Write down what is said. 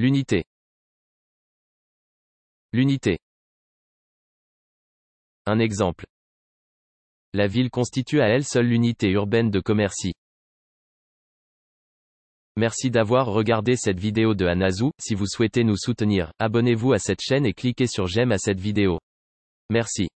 L'unité. L'unité. Un exemple. La ville constitue à elle seule l'unité urbaine de Commercy. Merci d'avoir regardé cette vidéo de Anazou, si vous souhaitez nous soutenir, abonnez-vous à cette chaîne et cliquez sur j'aime à cette vidéo. Merci.